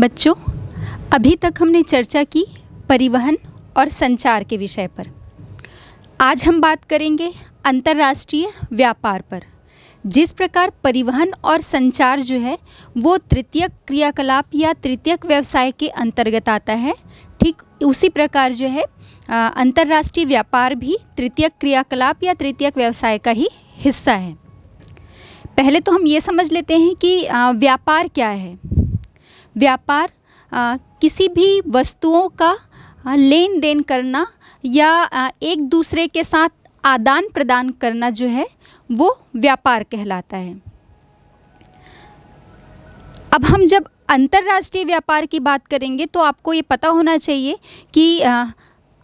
बच्चों अभी तक हमने चर्चा की परिवहन और संचार के विषय पर आज हम बात करेंगे अंतर्राष्ट्रीय व्यापार पर जिस प्रकार परिवहन और संचार जो है वो तृतीयक क्रियाकलाप या तृतीयक व्यवसाय के अंतर्गत आता है ठीक उसी प्रकार जो है अंतर्राष्ट्रीय व्यापार भी तृतीयक क्रियाकलाप या तृतीयक व्यवसाय का ही हिस्सा है पहले तो हम ये समझ लेते हैं कि व्यापार क्या है व्यापार किसी भी वस्तुओं का लेन देन करना या एक दूसरे के साथ आदान प्रदान करना जो है वो व्यापार कहलाता है अब हम जब अंतर्राष्ट्रीय व्यापार की बात करेंगे तो आपको ये पता होना चाहिए कि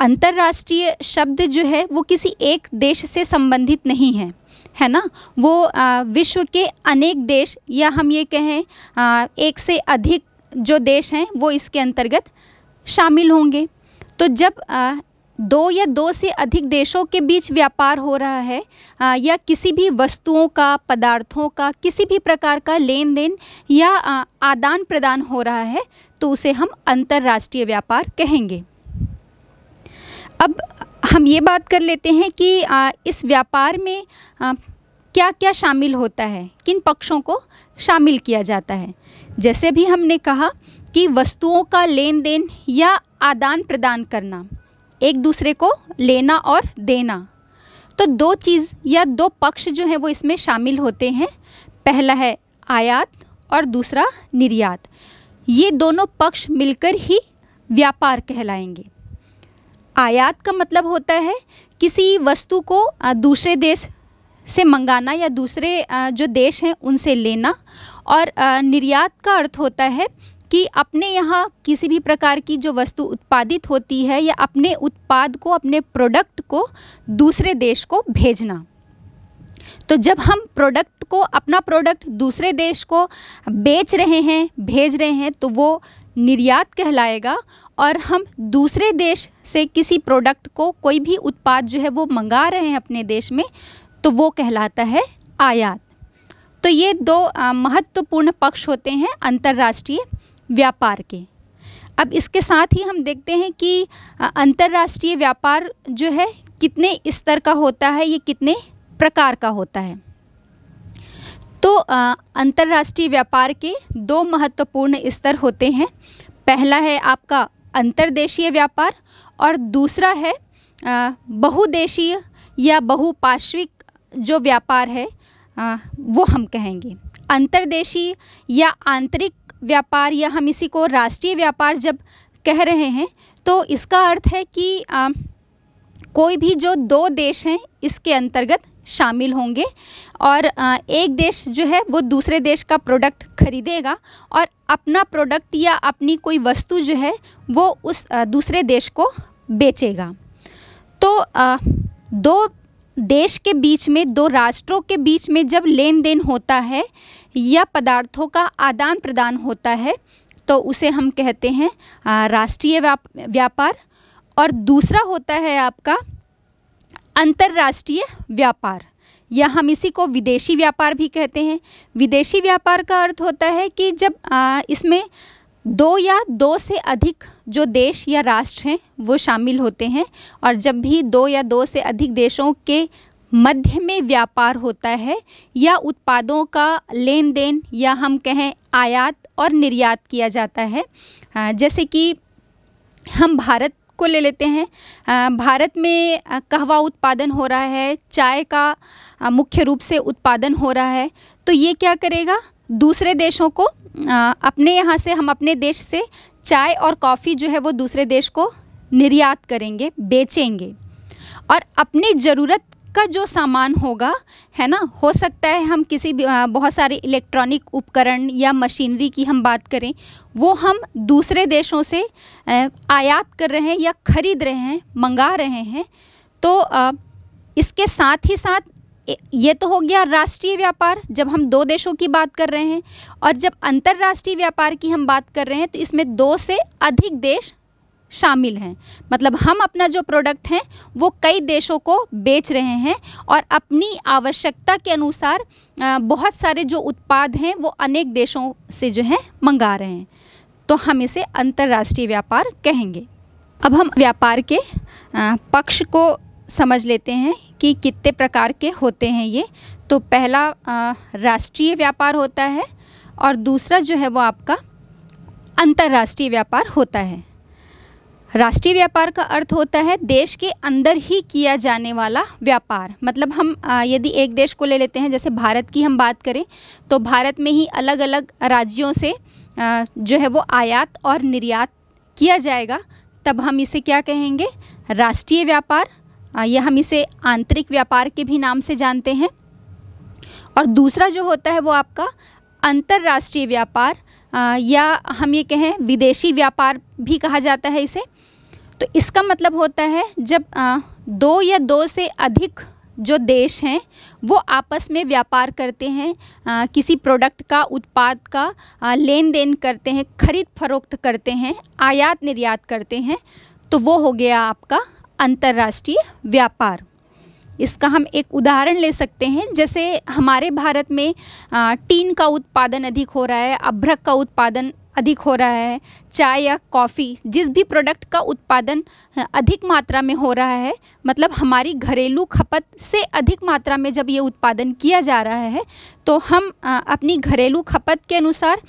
अंतर्राष्ट्रीय शब्द जो है वो किसी एक देश से संबंधित नहीं है है ना वो आ, विश्व के अनेक देश या हम ये कहें आ, एक से अधिक जो देश हैं वो इसके अंतर्गत शामिल होंगे तो जब आ, दो या दो से अधिक देशों के बीच व्यापार हो रहा है आ, या किसी भी वस्तुओं का पदार्थों का किसी भी प्रकार का लेन देन या आ, आदान प्रदान हो रहा है तो उसे हम अंतर्राष्ट्रीय व्यापार कहेंगे अब हम ये बात कर लेते हैं कि आ, इस व्यापार में क्या क्या शामिल होता है किन पक्षों को शामिल किया जाता है जैसे भी हमने कहा कि वस्तुओं का लेन देन या आदान प्रदान करना एक दूसरे को लेना और देना तो दो चीज़ या दो पक्ष जो हैं वो इसमें शामिल होते हैं पहला है आयात और दूसरा निर्यात ये दोनों पक्ष मिलकर ही व्यापार कहलाएंगे आयात का मतलब होता है किसी वस्तु को दूसरे देश से मंगाना या दूसरे जो देश हैं उनसे लेना और निर्यात का अर्थ होता है कि अपने यहाँ किसी भी प्रकार की जो वस्तु उत्पादित होती है या अपने उत्पाद को अपने प्रोडक्ट को दूसरे देश को भेजना तो जब हम प्रोडक्ट को अपना प्रोडक्ट दूसरे देश को बेच रहे हैं भेज रहे हैं तो वो निर्यात कहलाएगा और हम दूसरे देश से किसी प्रोडक्ट को कोई भी उत्पाद जो है वो मंगा रहे हैं अपने देश में तो वो कहलाता है आयात तो ये दो महत्वपूर्ण पक्ष होते हैं अंतर्राष्ट्रीय व्यापार के अब इसके साथ ही हम देखते हैं कि अंतर्राष्ट्रीय व्यापार जो है कितने स्तर का होता है ये कितने प्रकार का होता है तो अंतर्राष्ट्रीय व्यापार के दो महत्वपूर्ण स्तर होते हैं पहला है आपका अंतर्देशीय व्यापार और दूसरा है बहुदेशीय या बहुपार्श्विक जो व्यापार है वो हम कहेंगे अंतरदेशी या आंतरिक व्यापार या हम इसी को राष्ट्रीय व्यापार जब कह रहे हैं तो इसका अर्थ है कि आ, कोई भी जो दो देश हैं इसके अंतर्गत शामिल होंगे और आ, एक देश जो है वो दूसरे देश का प्रोडक्ट खरीदेगा और अपना प्रोडक्ट या अपनी कोई वस्तु जो है वो उस आ, दूसरे देश को बेचेगा तो आ, दो देश के बीच में दो राष्ट्रों के बीच में जब लेन देन होता है या पदार्थों का आदान प्रदान होता है तो उसे हम कहते हैं राष्ट्रीय व्यापार और दूसरा होता है आपका अंतर्राष्ट्रीय व्यापार या हम इसी को विदेशी व्यापार भी कहते हैं विदेशी व्यापार का अर्थ होता है कि जब आ, इसमें दो या दो से अधिक जो देश या राष्ट्र हैं वो शामिल होते हैं और जब भी दो या दो से अधिक देशों के मध्य में व्यापार होता है या उत्पादों का लेन देन या हम कहें आयात और निर्यात किया जाता है जैसे कि हम भारत को ले लेते हैं भारत में कहवा उत्पादन हो रहा है चाय का मुख्य रूप से उत्पादन हो रहा है तो ये क्या करेगा दूसरे देशों को अपने यहाँ से हम अपने देश से चाय और कॉफ़ी जो है वो दूसरे देश को निर्यात करेंगे बेचेंगे और अपनी ज़रूरत का जो सामान होगा है ना हो सकता है हम किसी भी बहुत सारे इलेक्ट्रॉनिक उपकरण या मशीनरी की हम बात करें वो हम दूसरे देशों से आयात कर रहे हैं या ख़रीद रहे हैं मंगा रहे हैं तो इसके साथ ही साथ ये तो हो गया राष्ट्रीय व्यापार जब हम दो देशों की बात कर रहे हैं और जब अंतर्राष्ट्रीय व्यापार की हम बात कर रहे हैं तो इसमें दो से अधिक देश शामिल हैं मतलब हम अपना जो प्रोडक्ट हैं वो कई देशों को बेच रहे हैं और अपनी आवश्यकता के अनुसार बहुत सारे जो उत्पाद हैं वो अनेक देशों से जो है मंगा रहे हैं तो हम इसे अंतर्राष्ट्रीय व्यापार कहेंगे अब हम व्यापार के पक्ष को समझ लेते हैं कि कितने प्रकार के होते हैं ये तो पहला राष्ट्रीय व्यापार होता है और दूसरा जो है वो आपका अंतर्राष्ट्रीय व्यापार होता है राष्ट्रीय व्यापार का अर्थ होता है देश के अंदर ही किया जाने वाला व्यापार मतलब हम यदि एक देश को ले लेते हैं जैसे भारत की हम बात करें तो भारत में ही अलग अलग राज्यों से जो है वो आयात और निर्यात किया जाएगा तब हम इसे क्या कहेंगे राष्ट्रीय व्यापार यह हम इसे आंतरिक व्यापार के भी नाम से जानते हैं और दूसरा जो होता है वो आपका अंतर्राष्ट्रीय व्यापार या हम ये कहें विदेशी व्यापार भी कहा जाता है इसे तो इसका मतलब होता है जब दो या दो से अधिक जो देश हैं वो आपस में व्यापार करते हैं आ, किसी प्रोडक्ट का उत्पाद का आ, लेन देन करते हैं खरीद फरोख्त करते हैं आयात निर्यात करते हैं तो वो हो गया आपका अंतर्राष्ट्रीय व्यापार इसका हम एक उदाहरण ले सकते हैं जैसे हमारे भारत में टीन का उत्पादन अधिक हो रहा है अभ्रक का उत्पादन अधिक हो रहा है चाय या कॉफ़ी जिस भी प्रोडक्ट का उत्पादन अधिक मात्रा में हो रहा है मतलब हमारी घरेलू खपत से अधिक मात्रा में जब ये उत्पादन किया जा रहा है तो हम अपनी घरेलू खपत के अनुसार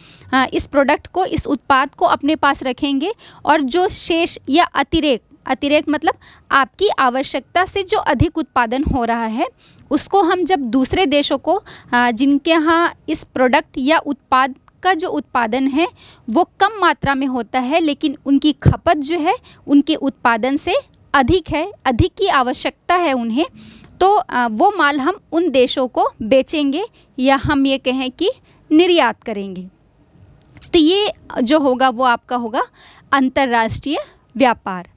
इस प्रोडक्ट को इस उत्पाद को अपने पास रखेंगे और जो शेष या अतिरेक अतिरेक मतलब आपकी आवश्यकता से जो अधिक उत्पादन हो रहा है उसको हम जब दूसरे देशों को जिनके यहाँ इस प्रोडक्ट या उत्पाद का जो उत्पादन है वो कम मात्रा में होता है लेकिन उनकी खपत जो है उनके उत्पादन से अधिक है अधिक की आवश्यकता है उन्हें तो वो माल हम उन देशों को बेचेंगे या हम ये कहें कि निर्यात करेंगे तो ये जो होगा वो आपका होगा अंतर्राष्ट्रीय व्यापार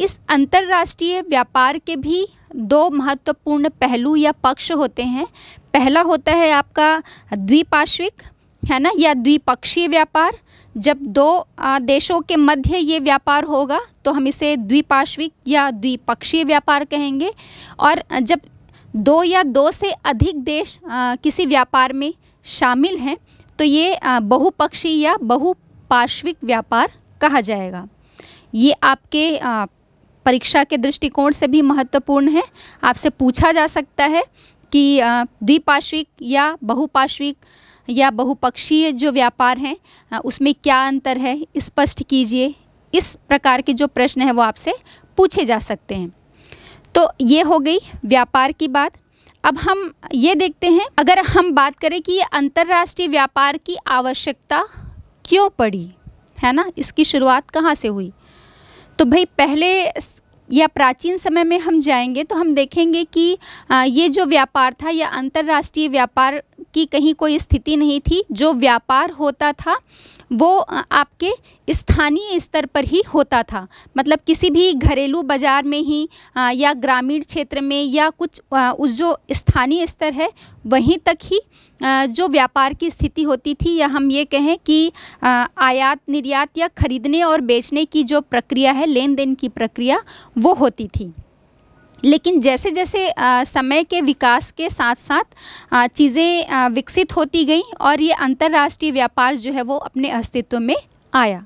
इस अंतर्राष्ट्रीय व्यापार के भी दो महत्वपूर्ण पहलू या पक्ष होते हैं पहला होता है आपका द्विपाश्विक है ना या द्विपक्षीय व्यापार जब दो देशों के मध्य ये व्यापार होगा तो हम इसे द्विपाश्विक या द्विपक्षीय व्यापार कहेंगे और जब दो या दो से अधिक देश किसी व्यापार में शामिल हैं तो ये बहुपक्षीय या बहुपाश्विक व्यापार कहा जाएगा ये आपके परीक्षा के दृष्टिकोण से भी महत्वपूर्ण है आपसे पूछा जा सकता है कि द्विपार्श्विक या बहुपार्श्विक या बहुपक्षीय जो व्यापार हैं उसमें क्या अंतर है स्पष्ट कीजिए इस प्रकार के जो प्रश्न हैं वो आपसे पूछे जा सकते हैं तो ये हो गई व्यापार की बात अब हम ये देखते हैं अगर हम बात करें कि ये अंतर्राष्ट्रीय व्यापार की आवश्यकता क्यों पड़ी है ना इसकी शुरुआत कहाँ से हुई तो भाई पहले या प्राचीन समय में हम जाएंगे तो हम देखेंगे कि ये जो व्यापार था या अंतर्राष्ट्रीय व्यापार की कहीं कोई स्थिति नहीं थी जो व्यापार होता था वो आपके स्थानीय स्तर पर ही होता था मतलब किसी भी घरेलू बाज़ार में ही या ग्रामीण क्षेत्र में या कुछ उस जो स्थानीय स्तर है वहीं तक ही जो व्यापार की स्थिति होती थी या हम ये कहें कि आयात निर्यात या ख़रीदने और बेचने की जो प्रक्रिया है लेन देन की प्रक्रिया वो होती थी लेकिन जैसे जैसे समय के विकास के साथ साथ चीज़ें विकसित होती गई और ये अंतर्राष्ट्रीय व्यापार जो है वो अपने अस्तित्व में आया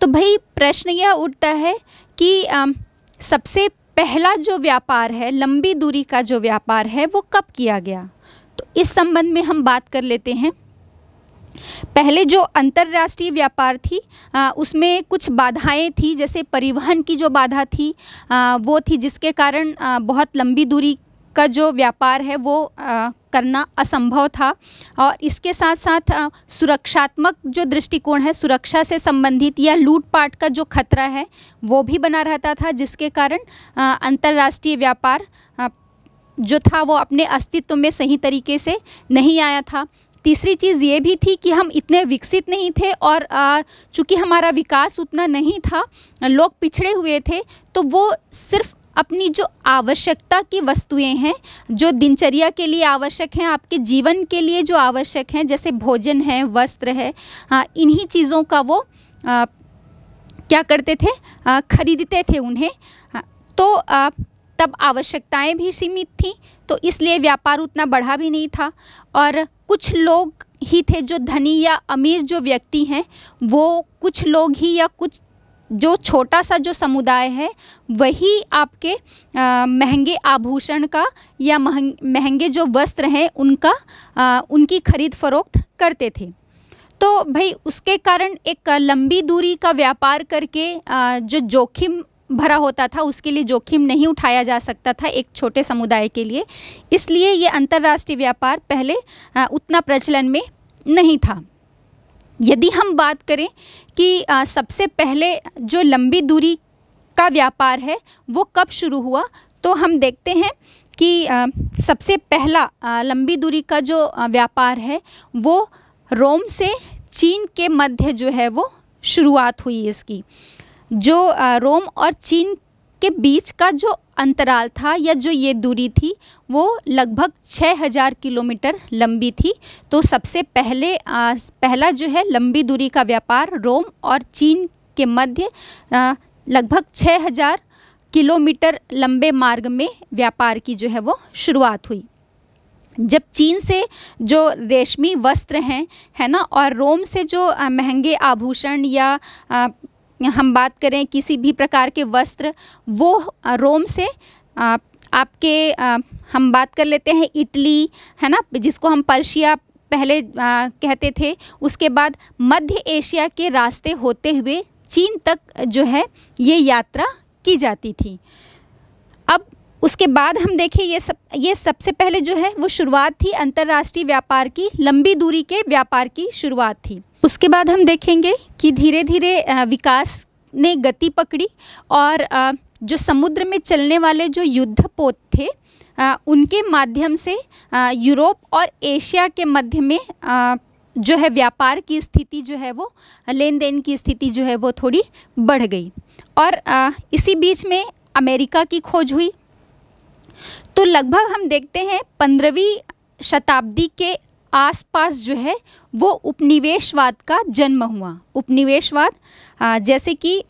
तो भाई प्रश्न यह उठता है कि सबसे पहला जो व्यापार है लंबी दूरी का जो व्यापार है वो कब किया गया तो इस संबंध में हम बात कर लेते हैं पहले जो अंतर्राष्ट्रीय व्यापार थी आ, उसमें कुछ बाधाएं थी जैसे परिवहन की जो बाधा थी आ, वो थी जिसके कारण आ, बहुत लंबी दूरी का जो व्यापार है वो आ, करना असंभव था और इसके साथ साथ आ, सुरक्षात्मक जो दृष्टिकोण है सुरक्षा से संबंधित या लूटपाट का जो खतरा है वो भी बना रहता था जिसके कारण अंतर्राष्ट्रीय व्यापार आ, जो था वो अपने अस्तित्व में सही तरीके से नहीं आया था तीसरी चीज़ ये भी थी कि हम इतने विकसित नहीं थे और चूँकि हमारा विकास उतना नहीं था लोग पिछड़े हुए थे तो वो सिर्फ अपनी जो आवश्यकता की वस्तुएं हैं जो दिनचर्या के लिए आवश्यक हैं आपके जीवन के लिए जो आवश्यक हैं जैसे भोजन है वस्त्र है हाँ, इन्हीं चीज़ों का वो आ, क्या करते थे खरीदते थे उन्हें हाँ, तो आ, तब आवश्यकताएं भी सीमित थी तो इसलिए व्यापार उतना बढ़ा भी नहीं था और कुछ लोग ही थे जो धनी या अमीर जो व्यक्ति हैं वो कुछ लोग ही या कुछ जो छोटा सा जो समुदाय है वही आपके महंगे आभूषण का या महंगे जो वस्त्र हैं उनका आ, उनकी खरीद फरोख्त करते थे तो भाई उसके कारण एक लंबी दूरी का व्यापार करके आ, जो जोखिम भरा होता था उसके लिए जोखिम नहीं उठाया जा सकता था एक छोटे समुदाय के लिए इसलिए ये अंतर्राष्ट्रीय व्यापार पहले उतना प्रचलन में नहीं था यदि हम बात करें कि सबसे पहले जो लंबी दूरी का व्यापार है वो कब शुरू हुआ तो हम देखते हैं कि सबसे पहला लंबी दूरी का जो व्यापार है वो रोम से चीन के मध्य जो है वो शुरुआत हुई इसकी जो रोम और चीन के बीच का जो अंतराल था या जो ये दूरी थी वो लगभग 6000 किलोमीटर लंबी थी तो सबसे पहले आ, पहला जो है लंबी दूरी का व्यापार रोम और चीन के मध्य लगभग 6000 किलोमीटर लंबे मार्ग में व्यापार की जो है वो शुरुआत हुई जब चीन से जो रेशमी वस्त्र हैं है ना और रोम से जो महंगे आभूषण या हम बात करें किसी भी प्रकार के वस्त्र वो रोम से आप आपके आ, हम बात कर लेते हैं इटली है ना जिसको हम पर्शिया पहले आ, कहते थे उसके बाद मध्य एशिया के रास्ते होते हुए चीन तक जो है ये यात्रा की जाती थी उसके बाद हम देखें ये सब ये सबसे पहले जो है वो शुरुआत थी अंतर्राष्ट्रीय व्यापार की लंबी दूरी के व्यापार की शुरुआत थी उसके बाद हम देखेंगे कि धीरे धीरे विकास ने गति पकड़ी और जो समुद्र में चलने वाले जो युद्धपोत थे उनके माध्यम से यूरोप और एशिया के मध्य में जो है व्यापार की स्थिति जो है वो लेन देन की स्थिति जो है वो थोड़ी बढ़ गई और इसी बीच में अमेरिका की खोज हुई तो लगभग हम देखते हैं पंद्रहवीं शताब्दी के आसपास जो है वो उपनिवेशवाद का जन्म हुआ उपनिवेशवाद जैसे कि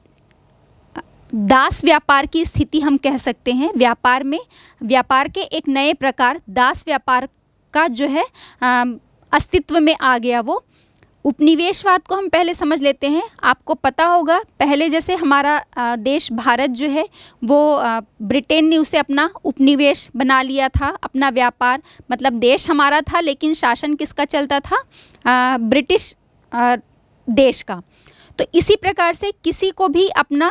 दास व्यापार की स्थिति हम कह सकते हैं व्यापार में व्यापार के एक नए प्रकार दास व्यापार का जो है अस्तित्व में आ गया वो उपनिवेशवाद को हम पहले समझ लेते हैं आपको पता होगा पहले जैसे हमारा देश भारत जो है वो ब्रिटेन ने उसे अपना उपनिवेश बना लिया था अपना व्यापार मतलब देश हमारा था लेकिन शासन किसका चलता था ब्रिटिश देश का तो इसी प्रकार से किसी को भी अपना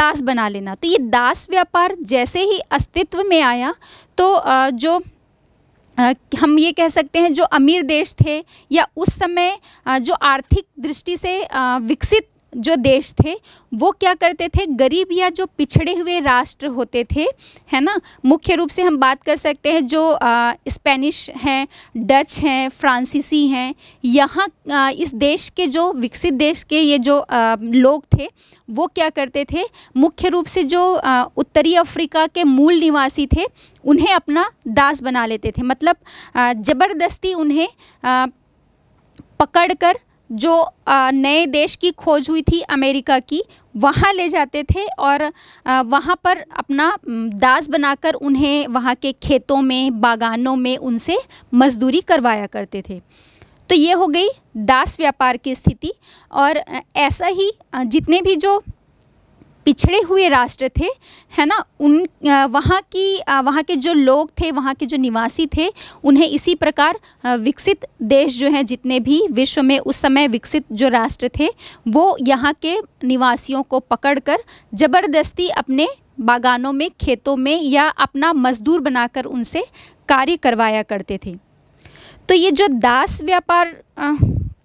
दास बना लेना तो ये दास व्यापार जैसे ही अस्तित्व में आया तो जो हम ये कह सकते हैं जो अमीर देश थे या उस समय जो आर्थिक दृष्टि से विकसित जो देश थे वो क्या करते थे गरीब या जो पिछड़े हुए राष्ट्र होते थे है ना मुख्य रूप से हम बात कर सकते हैं जो स्पेनिश हैं डच हैं फ्रांसीसी हैं यहाँ इस देश के जो विकसित देश के ये जो आ, लोग थे वो क्या करते थे मुख्य रूप से जो आ, उत्तरी अफ्रीका के मूल निवासी थे उन्हें अपना दास बना लेते थे मतलब ज़बरदस्ती उन्हें पकड़ कर जो नए देश की खोज हुई थी अमेरिका की वहाँ ले जाते थे और वहाँ पर अपना दास बनाकर उन्हें वहाँ के खेतों में बागानों में उनसे मजदूरी करवाया करते थे तो ये हो गई दास व्यापार की स्थिति और ऐसा ही जितने भी जो पिछड़े हुए राष्ट्र थे है ना उन वहाँ की वहाँ के जो लोग थे वहाँ के जो निवासी थे उन्हें इसी प्रकार विकसित देश जो हैं जितने भी विश्व में उस समय विकसित जो राष्ट्र थे वो यहाँ के निवासियों को पकड़कर ज़बरदस्ती अपने बागानों में खेतों में या अपना मजदूर बनाकर उनसे कार्य करवाया करते थे तो ये जो दास व्यापार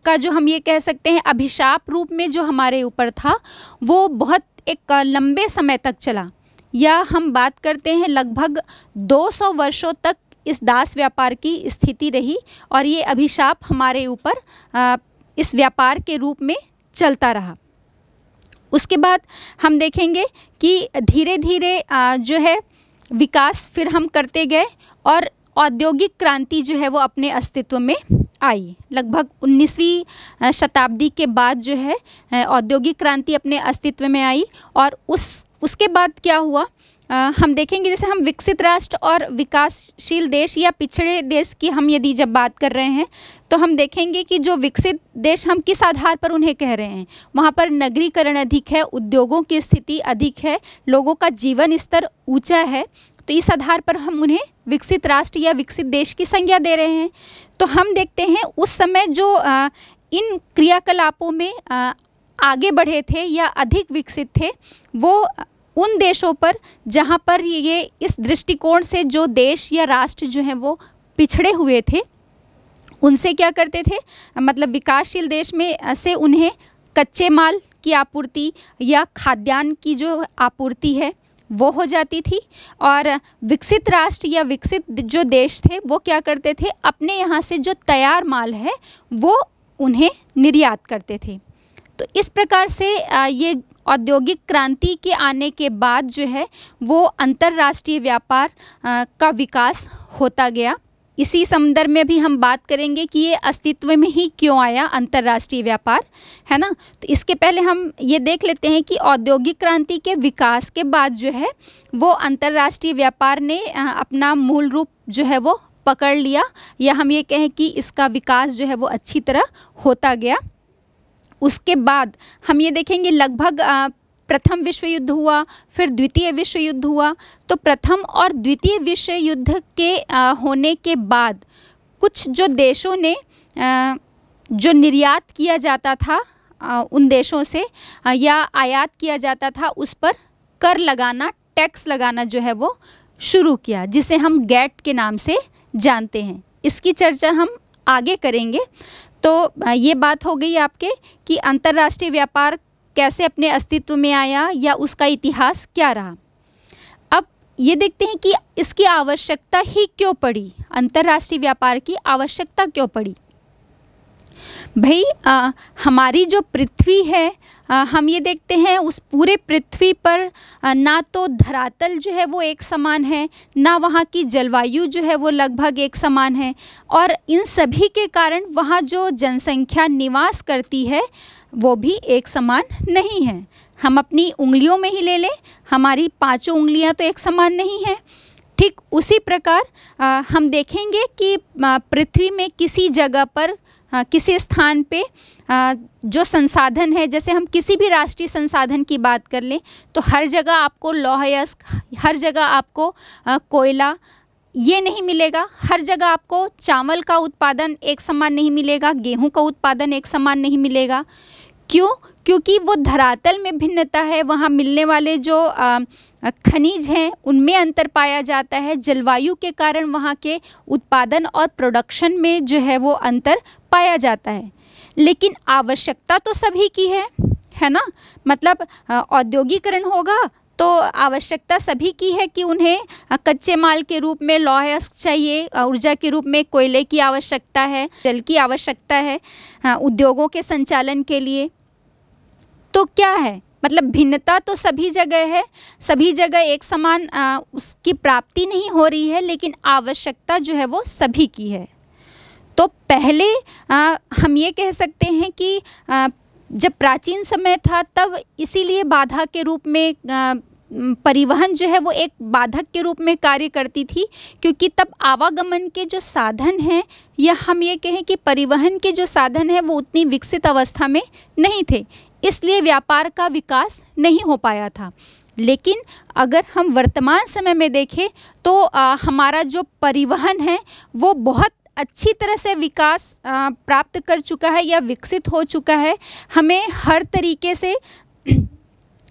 का जो हम ये कह सकते हैं अभिशाप रूप में जो हमारे ऊपर था वो बहुत एक लंबे समय तक चला या हम बात करते हैं लगभग 200 वर्षों तक इस दास व्यापार की स्थिति रही और ये अभिशाप हमारे ऊपर इस व्यापार के रूप में चलता रहा उसके बाद हम देखेंगे कि धीरे धीरे जो है विकास फिर हम करते गए और औद्योगिक क्रांति जो है वो अपने अस्तित्व में आई लगभग 19वीं शताब्दी के बाद जो है औद्योगिक क्रांति अपने अस्तित्व में आई और उस उसके बाद क्या हुआ आ, हम देखेंगे जैसे हम विकसित राष्ट्र और विकासशील देश या पिछड़े देश की हम यदि जब बात कर रहे हैं तो हम देखेंगे कि जो विकसित देश हम किस आधार पर उन्हें कह रहे हैं वहाँ पर नगरीकरण अधिक है उद्योगों की स्थिति अधिक है लोगों का जीवन स्तर ऊंचा है तो इस आधार पर हम उन्हें विकसित राष्ट्र या विकसित देश की संज्ञा दे रहे हैं तो हम देखते हैं उस समय जो आ, इन क्रियाकलापों में आ, आगे बढ़े थे या अधिक विकसित थे वो उन देशों पर जहाँ पर ये इस दृष्टिकोण से जो देश या राष्ट्र जो हैं वो पिछड़े हुए थे उनसे क्या करते थे मतलब विकासशील देश में से उन्हें कच्चे माल की आपूर्ति या खाद्यान्न की जो आपूर्ति है वो हो जाती थी और विकसित राष्ट्र या विकसित जो देश थे वो क्या करते थे अपने यहाँ से जो तैयार माल है वो उन्हें निर्यात करते थे तो इस प्रकार से ये औद्योगिक क्रांति के आने के बाद जो है वो अंतर्राष्ट्रीय व्यापार का विकास होता गया इसी संदर्भ में भी हम बात करेंगे कि ये अस्तित्व में ही क्यों आया अंतर्राष्ट्रीय व्यापार है ना तो इसके पहले हम ये देख लेते हैं कि औद्योगिक क्रांति के विकास के बाद जो है वो अंतर्राष्ट्रीय व्यापार ने अपना मूल रूप जो है वो पकड़ लिया या हम ये कहें कि इसका विकास जो है वो अच्छी तरह होता गया उसके बाद हम ये देखेंगे लगभग प्रथम विश्व युद्ध हुआ फिर द्वितीय विश्व युद्ध हुआ तो प्रथम और द्वितीय विश्व युद्ध के आ, होने के बाद कुछ जो देशों ने आ, जो निर्यात किया जाता था आ, उन देशों से या आयात किया जाता था उस पर कर लगाना टैक्स लगाना जो है वो शुरू किया जिसे हम गैट के नाम से जानते हैं इसकी चर्चा हम आगे करेंगे तो ये बात हो गई आपके कि अंतर्राष्ट्रीय व्यापार कैसे अपने अस्तित्व में आया या उसका इतिहास क्या रहा अब ये देखते हैं कि इसकी आवश्यकता ही क्यों पड़ी अंतर्राष्ट्रीय व्यापार की आवश्यकता क्यों पड़ी भाई हमारी जो पृथ्वी है आ, हम ये देखते हैं उस पूरे पृथ्वी पर आ, ना तो धरातल जो है वो एक समान है ना वहाँ की जलवायु जो है वो लगभग एक समान है और इन सभी के कारण वहाँ जो जनसंख्या निवास करती है वो भी एक समान नहीं है हम अपनी उंगलियों में ही ले लें हमारी पांचों उंगलियां तो एक समान नहीं हैं ठीक उसी प्रकार आ, हम देखेंगे कि पृथ्वी में किसी जगह पर आ, किसी स्थान पे आ, जो संसाधन है जैसे हम किसी भी राष्ट्रीय संसाधन की बात कर लें तो हर जगह आपको लौह हर जगह आपको आ, कोयला ये नहीं मिलेगा हर जगह आपको चावल का उत्पादन एक समान नहीं मिलेगा गेहूं का उत्पादन एक समान नहीं मिलेगा क्यों क्योंकि वो धरातल में भिन्नता है वहाँ मिलने वाले जो आ, खनिज हैं उनमें अंतर पाया जाता है जलवायु के कारण वहाँ के उत्पादन और प्रोडक्शन में जो है वो अंतर पाया जाता है लेकिन आवश्यकता तो सभी की है है ना मतलब औद्योगिकरण होगा तो आवश्यकता सभी की है कि उन्हें कच्चे माल के रूप में लॉयस चाहिए ऊर्जा के रूप में कोयले की आवश्यकता है जल की आवश्यकता है उद्योगों के संचालन के लिए तो क्या है मतलब भिन्नता तो सभी जगह है सभी जगह एक समान आ, उसकी प्राप्ति नहीं हो रही है लेकिन आवश्यकता जो है वो सभी की है तो पहले आ, हम ये कह सकते हैं कि आ, जब प्राचीन समय था तब इसीलिए बाधा के रूप में परिवहन जो है वो एक बाधक के रूप में कार्य करती थी क्योंकि तब आवागमन के जो साधन हैं या हम ये कहें कि परिवहन के जो साधन हैं वो उतनी विकसित अवस्था में नहीं थे इसलिए व्यापार का विकास नहीं हो पाया था लेकिन अगर हम वर्तमान समय में देखें तो आ, हमारा जो परिवहन है वो बहुत अच्छी तरह से विकास प्राप्त कर चुका है या विकसित हो चुका है हमें हर तरीके से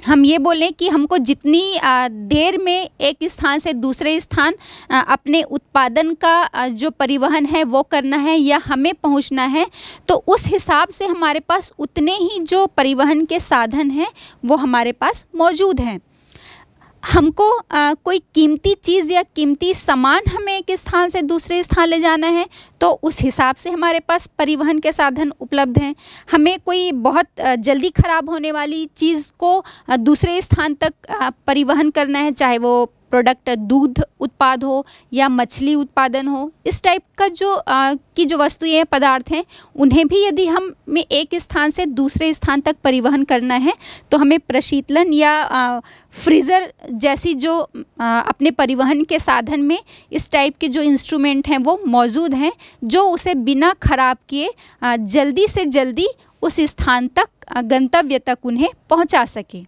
हम ये बोलें कि हमको जितनी देर में एक स्थान से दूसरे स्थान अपने उत्पादन का जो परिवहन है वो करना है या हमें पहुंचना है तो उस हिसाब से हमारे पास उतने ही जो परिवहन के साधन हैं वो हमारे पास मौजूद हैं हमको आ, कोई कीमती चीज़ या कीमती सामान हमें एक स्थान से दूसरे स्थान ले जाना है तो उस हिसाब से हमारे पास परिवहन के साधन उपलब्ध हैं हमें कोई बहुत जल्दी ख़राब होने वाली चीज़ को दूसरे स्थान तक परिवहन करना है चाहे वो प्रोडक्ट दूध उत्पाद हो या मछली उत्पादन हो इस टाइप का जो आ, की जो वस्तुएँ है, पदार्थ हैं उन्हें भी यदि हम में एक स्थान से दूसरे स्थान तक परिवहन करना है तो हमें प्रशीतलन या आ, फ्रीज़र जैसी जो आ, अपने परिवहन के साधन में इस टाइप के जो इंस्ट्रूमेंट हैं वो मौजूद हैं जो उसे बिना ख़राब किए जल्दी से जल्दी उस स्थान तक गंतव्य तक उन्हें पहुँचा सके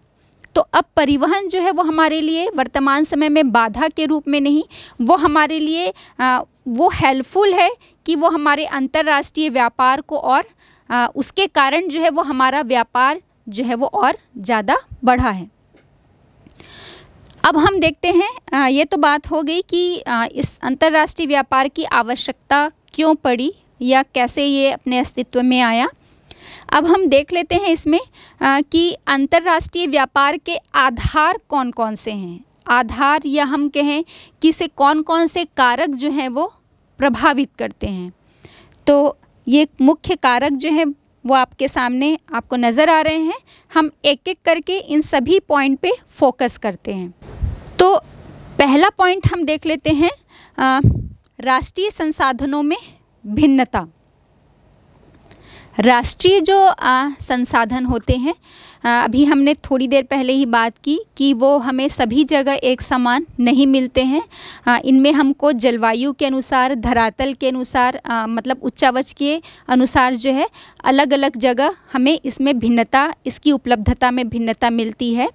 तो अब परिवहन जो है वो हमारे लिए वर्तमान समय में बाधा के रूप में नहीं वो हमारे लिए आ, वो हेल्पफुल है कि वो हमारे अंतर्राष्ट्रीय व्यापार को और आ, उसके कारण जो है वो हमारा व्यापार जो है वो और ज़्यादा बढ़ा है अब हम देखते हैं ये तो बात हो गई कि इस अंतर्राष्ट्रीय व्यापार की आवश्यकता क्यों पड़ी या कैसे ये अपने अस्तित्व में आया अब हम देख लेते हैं इसमें आ, कि अंतर्राष्ट्रीय व्यापार के आधार कौन कौन से हैं आधार या हम कहें कि से कौन कौन से कारक जो हैं वो प्रभावित करते हैं तो ये मुख्य कारक जो हैं वो आपके सामने आपको नज़र आ रहे हैं हम एक एक करके इन सभी पॉइंट पे फोकस करते हैं तो पहला पॉइंट हम देख लेते हैं राष्ट्रीय संसाधनों में भिन्नता राष्ट्रीय जो आ, संसाधन होते हैं आ, अभी हमने थोड़ी देर पहले ही बात की कि वो हमें सभी जगह एक समान नहीं मिलते हैं इनमें हमको जलवायु के अनुसार धरातल के अनुसार आ, मतलब उच्चावच के अनुसार जो है अलग अलग जगह हमें इसमें भिन्नता इसकी उपलब्धता में भिन्नता मिलती है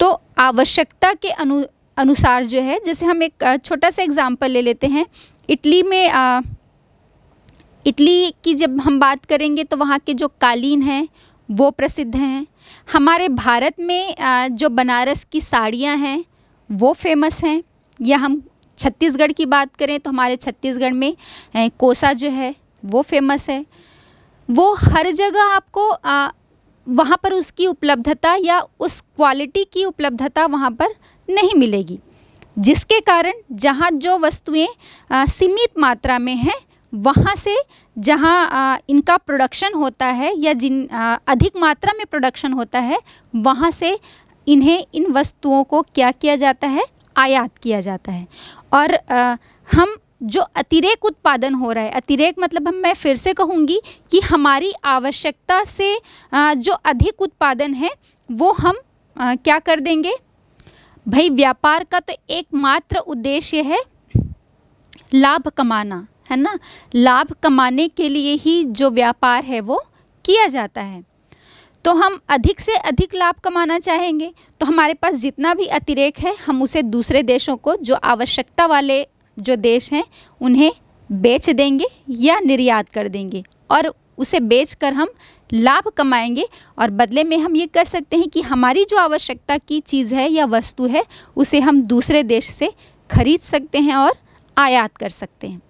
तो आवश्यकता के अनु अनुसार जो है जैसे हम एक छोटा सा एग्ज़ाम्पल ले लेते हैं इटली में इटली की जब हम बात करेंगे तो वहाँ के जो कालीन हैं वो प्रसिद्ध हैं हमारे भारत में जो बनारस की साड़ियाँ हैं वो फेमस हैं या हम छत्तीसगढ़ की बात करें तो हमारे छत्तीसगढ़ में कोसा जो है वो फेमस है वो हर जगह आपको वहाँ पर उसकी उपलब्धता या उस क्वालिटी की उपलब्धता वहाँ पर नहीं मिलेगी जिसके कारण जहाँ जो वस्तुएं सीमित मात्रा में हैं वहाँ से जहाँ इनका प्रोडक्शन होता है या जिन अधिक मात्रा में प्रोडक्शन होता है वहाँ से इन्हें इन वस्तुओं को क्या किया जाता है आयात किया जाता है और हम जो अतिरेक उत्पादन हो रहा है अतिरेक मतलब हम मैं फिर से कहूँगी कि हमारी आवश्यकता से जो अधिक उत्पादन है वो हम क्या कर देंगे भाई व्यापार का तो एकमात्र उद्देश्य है लाभ कमाना है ना लाभ कमाने के लिए ही जो व्यापार है वो किया जाता है तो हम अधिक से अधिक लाभ कमाना चाहेंगे तो हमारे पास जितना भी अतिरेक है हम उसे दूसरे देशों को जो आवश्यकता वाले जो देश हैं उन्हें बेच देंगे या निर्यात कर देंगे और उसे बेचकर हम लाभ कमाएंगे और बदले में हम ये कर सकते हैं कि हमारी जो आवश्यकता की चीज़ है या वस्तु है उसे हम दूसरे देश से खरीद सकते हैं और आयात कर सकते हैं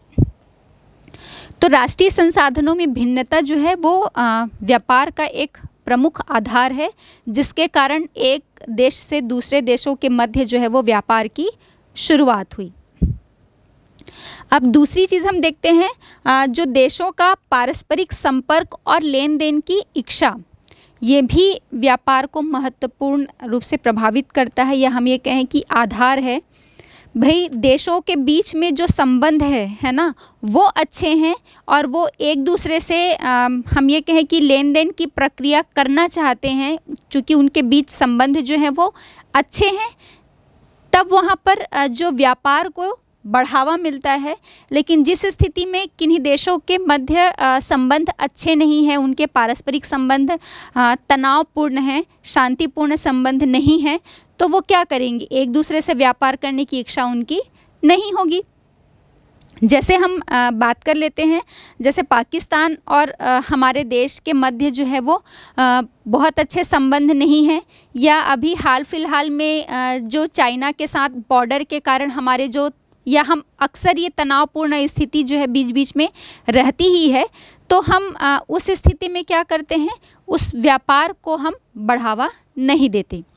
तो राष्ट्रीय संसाधनों में भिन्नता जो है वो व्यापार का एक प्रमुख आधार है जिसके कारण एक देश से दूसरे देशों के मध्य जो है वो व्यापार की शुरुआत हुई अब दूसरी चीज़ हम देखते हैं जो देशों का पारस्परिक संपर्क और लेन देन की इच्छा ये भी व्यापार को महत्वपूर्ण रूप से प्रभावित करता है या हम ये कहें कि आधार है भाई देशों के बीच में जो संबंध है है ना वो अच्छे हैं और वो एक दूसरे से आ, हम ये कहें कि लेन देन की प्रक्रिया करना चाहते हैं चूँकि उनके बीच संबंध जो हैं वो अच्छे हैं तब वहाँ पर जो व्यापार को बढ़ावा मिलता है लेकिन जिस स्थिति में किन्हीं देशों के मध्य संबंध अच्छे नहीं हैं उनके पारस्परिक संबंध तनावपूर्ण हैं शांतिपूर्ण संबंध नहीं हैं तो वो क्या करेंगे एक दूसरे से व्यापार करने की इच्छा उनकी नहीं होगी जैसे हम बात कर लेते हैं जैसे पाकिस्तान और हमारे देश के मध्य जो है वो बहुत अच्छे संबंध नहीं हैं या अभी हाल फिलहाल में जो चाइना के साथ बॉर्डर के कारण हमारे जो या हम अक्सर ये तनावपूर्ण स्थिति जो है बीच बीच में रहती ही है तो हम उस स्थिति में क्या करते हैं उस व्यापार को हम बढ़ावा नहीं देते